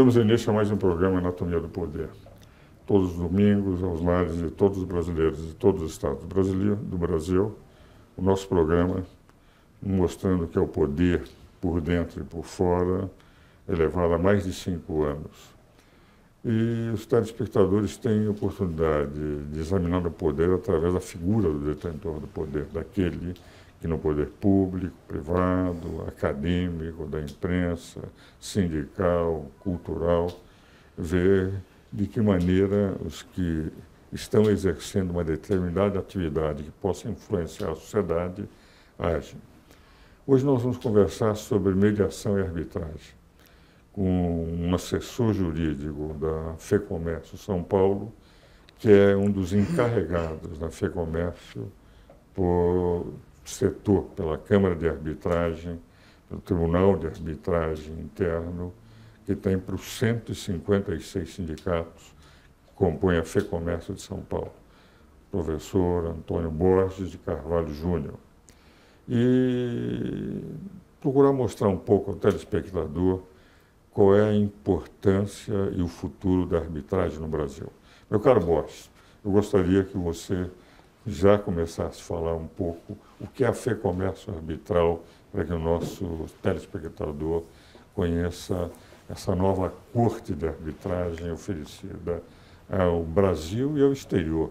Damos início a mais um programa Anatomia do Poder. Todos os domingos, aos lares de todos os brasileiros de todos os estados do Brasil, o nosso programa mostrando que é o poder por dentro e por fora, elevado é há mais de cinco anos. E os telespectadores têm oportunidade de examinar o poder através da figura do detentor do poder, daquele que que no poder público, privado, acadêmico, da imprensa, sindical, cultural, ver de que maneira os que estão exercendo uma determinada atividade que possa influenciar a sociedade agem. Hoje nós vamos conversar sobre mediação e arbitragem com um assessor jurídico da FEComércio São Paulo, que é um dos encarregados da FEComércio por setor, pela Câmara de Arbitragem, pelo Tribunal de Arbitragem Interno, que tem para os 156 sindicatos que compõem a FEComércio de São Paulo. Professor Antônio Borges de Carvalho Júnior. E procurar mostrar um pouco ao telespectador qual é a importância e o futuro da arbitragem no Brasil. Meu caro Borges, eu gostaria que você já começasse a falar um pouco o que é a Fê Comércio Arbitral, para que o nosso telespectador conheça essa nova corte de arbitragem oferecida ao Brasil e ao exterior,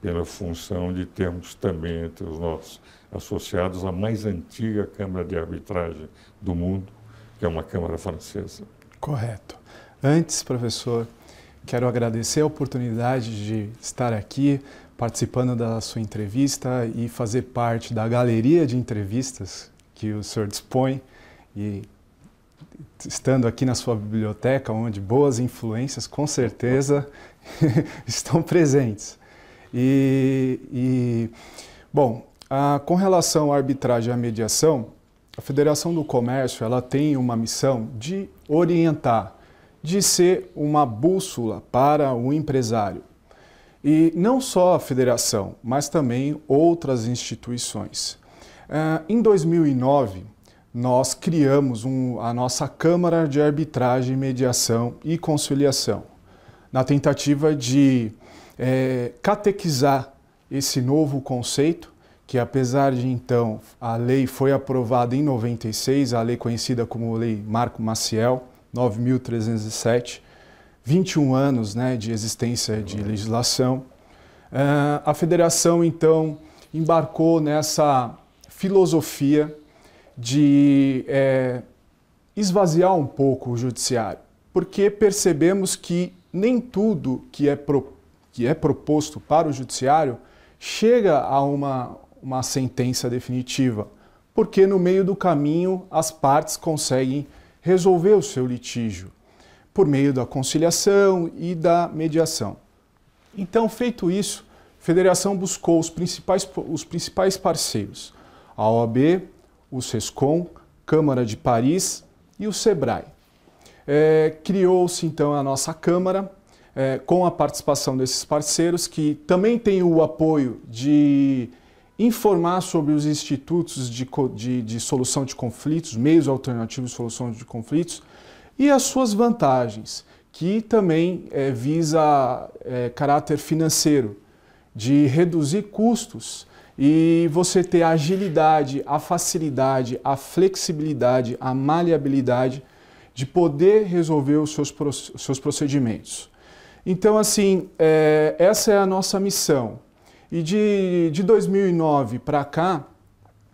pela função de termos também entre os nossos associados a mais antiga Câmara de Arbitragem do mundo, que é uma Câmara francesa. Correto. Antes, professor, quero agradecer a oportunidade de estar aqui, participando da sua entrevista e fazer parte da galeria de entrevistas que o senhor dispõe e estando aqui na sua biblioteca, onde boas influências com certeza estão presentes. E, e bom, a, com relação à arbitragem e à mediação, a Federação do Comércio ela tem uma missão de orientar, de ser uma bússola para o empresário e não só a federação, mas também outras instituições. É, em 2009, nós criamos um, a nossa Câmara de Arbitragem, Mediação e Conciliação, na tentativa de é, catequizar esse novo conceito, que apesar de então a lei foi aprovada em 96, a lei conhecida como Lei Marco Maciel, 9307, 21 anos né, de existência de legislação. Uh, a federação, então, embarcou nessa filosofia de é, esvaziar um pouco o judiciário, porque percebemos que nem tudo que é, pro, que é proposto para o judiciário chega a uma, uma sentença definitiva, porque no meio do caminho as partes conseguem resolver o seu litígio por meio da conciliação e da mediação. Então, feito isso, a federação buscou os principais, os principais parceiros, a OAB, o SESCOM, Câmara de Paris e o SEBRAE. É, Criou-se então a nossa Câmara, é, com a participação desses parceiros, que também tem o apoio de informar sobre os institutos de, de, de solução de conflitos, meios alternativos de solução de conflitos, e as suas vantagens, que também é, visa é, caráter financeiro, de reduzir custos e você ter a agilidade, a facilidade, a flexibilidade, a maleabilidade de poder resolver os seus, seus procedimentos. Então, assim, é, essa é a nossa missão. E de, de 2009 para cá,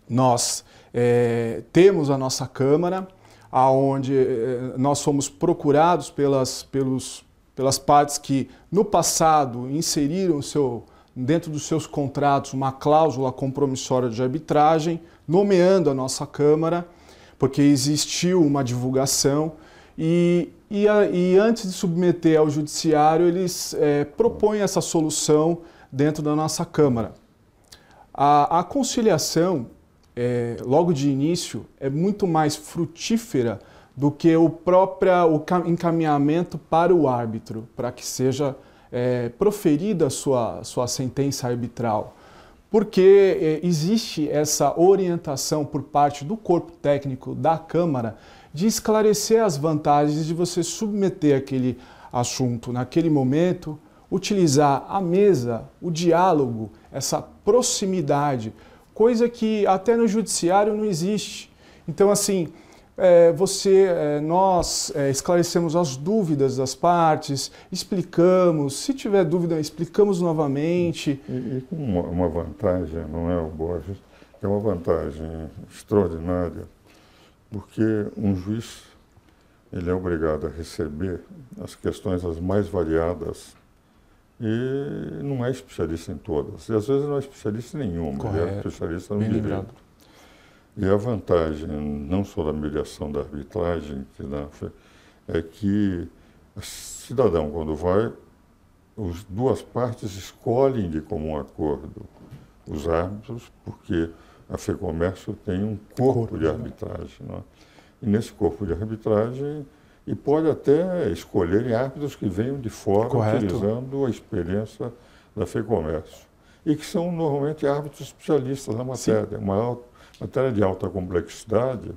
nós é, temos a nossa Câmara, aonde eh, eh, nós fomos procurados pelas, pelos, pelas partes que no passado inseriram seu, dentro dos seus contratos uma cláusula compromissória de arbitragem, nomeando a nossa Câmara, porque existiu uma divulgação e, e, e antes de submeter ao Judiciário, eles é, propõem essa solução dentro da nossa Câmara. A, a conciliação é, logo de início, é muito mais frutífera do que o próprio o encaminhamento para o árbitro, para que seja é, proferida a sua, sua sentença arbitral. Porque é, existe essa orientação por parte do corpo técnico da Câmara de esclarecer as vantagens de você submeter aquele assunto naquele momento, utilizar a mesa, o diálogo, essa proximidade coisa que até no judiciário não existe. Então, assim, é, você, é, nós é, esclarecemos as dúvidas das partes, explicamos, se tiver dúvida, explicamos novamente. E, com uma, uma, vantagem, não é, o Borges? É uma vantagem extraordinária, porque um juiz ele é obrigado a receber as questões as mais variadas e não é especialista em todas. E às vezes não é especialista em nenhuma, é Correto. é especialista no Bem direito. E a vantagem, não só da mediação da arbitragem, que dá, é que o cidadão, quando vai, as duas partes escolhem de comum acordo os árbitros, porque a FEComércio tem um corpo, corpo de arbitragem. Né? E nesse corpo de arbitragem, e pode até escolherem árbitros que venham de fora Correto. utilizando a experiência da FEComércio e que são normalmente árbitros especialistas na matéria. Uma matéria de alta complexidade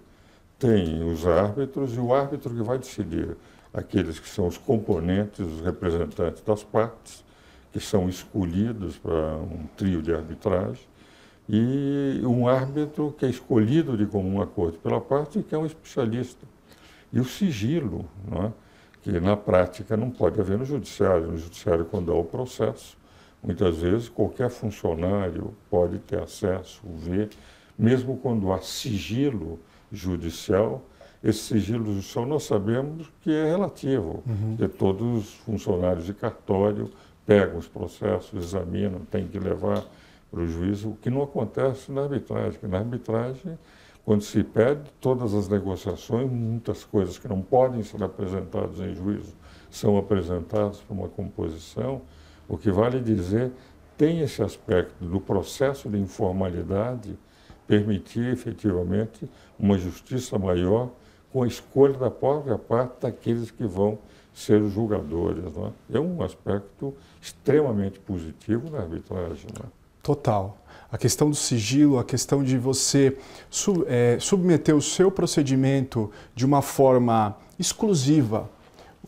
tem os árbitros e o árbitro que vai decidir. Aqueles que são os componentes, os representantes das partes, que são escolhidos para um trio de arbitragem, e um árbitro que é escolhido de comum acordo pela parte e que é um especialista e o sigilo, é? que na prática não pode haver no judiciário. No judiciário, quando há o processo, muitas vezes qualquer funcionário pode ter acesso, ver, mesmo quando há sigilo judicial, esse sigilo judicial nós sabemos que é relativo, uhum. todos os funcionários de cartório pegam os processos, examinam, têm que levar para o juízo, o que não acontece na arbitragem, que na arbitragem quando se pede todas as negociações, muitas coisas que não podem ser apresentadas em juízo são apresentadas para uma composição, o que vale dizer tem esse aspecto do processo de informalidade permitir efetivamente uma justiça maior com a escolha da própria parte daqueles que vão ser os julgadores. não É, é um aspecto extremamente positivo da arbitragem. Né? Total a questão do sigilo, a questão de você sub, é, submeter o seu procedimento de uma forma exclusiva.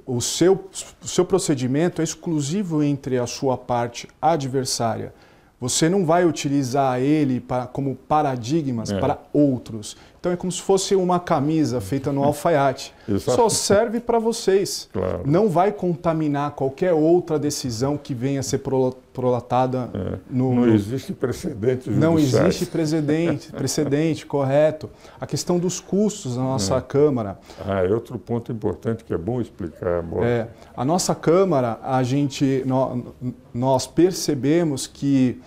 O seu, o seu procedimento é exclusivo entre a sua parte adversária. Você não vai utilizar ele para, como paradigmas é. para outros. Então é como se fosse uma camisa feita no alfaiate. Exato. Só serve para vocês. Claro. Não vai contaminar qualquer outra decisão que venha a ser prolatada. É. No, não existe precedente. Judiciais. Não existe precedente, precedente correto. A questão dos custos na nossa é. Câmara. Ah, é outro ponto importante que é bom explicar. Boa. É, a nossa Câmara, a gente, nós, nós percebemos que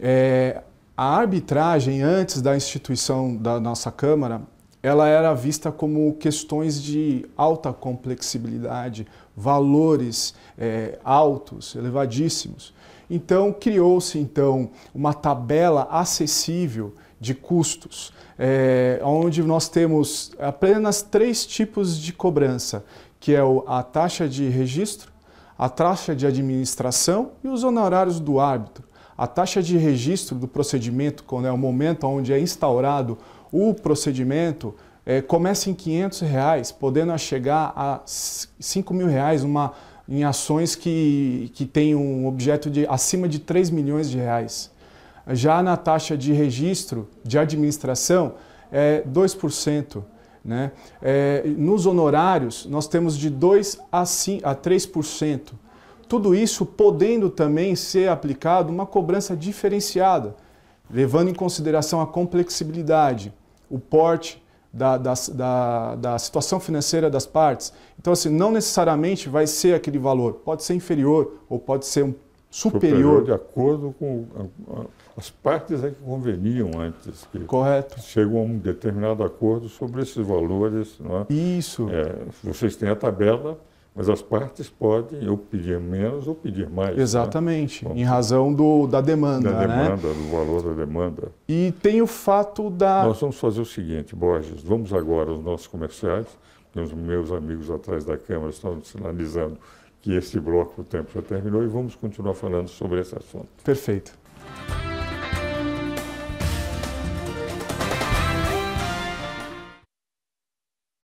é, a arbitragem antes da instituição da nossa Câmara, ela era vista como questões de alta complexibilidade, valores é, altos, elevadíssimos. Então criou-se então uma tabela acessível de custos, é, onde nós temos apenas três tipos de cobrança, que é a taxa de registro, a taxa de administração e os honorários do árbitro. A taxa de registro do procedimento, quando é o momento onde é instaurado o procedimento, é, começa em 500 reais, podendo chegar a 5 mil reais uma, em ações que, que têm um objeto de acima de 3 milhões de reais. Já na taxa de registro de administração, é 2%. Né? É, nos honorários, nós temos de 2% a, 5, a 3%. Tudo isso podendo também ser aplicado uma cobrança diferenciada, levando em consideração a complexibilidade, o porte da, da, da, da situação financeira das partes. Então, assim, não necessariamente vai ser aquele valor, pode ser inferior ou pode ser um superior. superior de acordo com as partes é que conveniam antes. Que Correto. Chegam a um determinado acordo sobre esses valores. Não é? Isso. É, vocês têm a tabela, mas as partes podem ou pedir menos ou pedir mais. Né? Exatamente, né? em razão do, da demanda. Da né? demanda, né? do valor da demanda. E tem o fato da. Nós vamos fazer o seguinte, Borges, vamos agora aos nossos comerciais. Os meus amigos atrás da Câmara estão sinalizando que esse bloco do tempo já terminou e vamos continuar falando sobre esse assunto. Perfeito.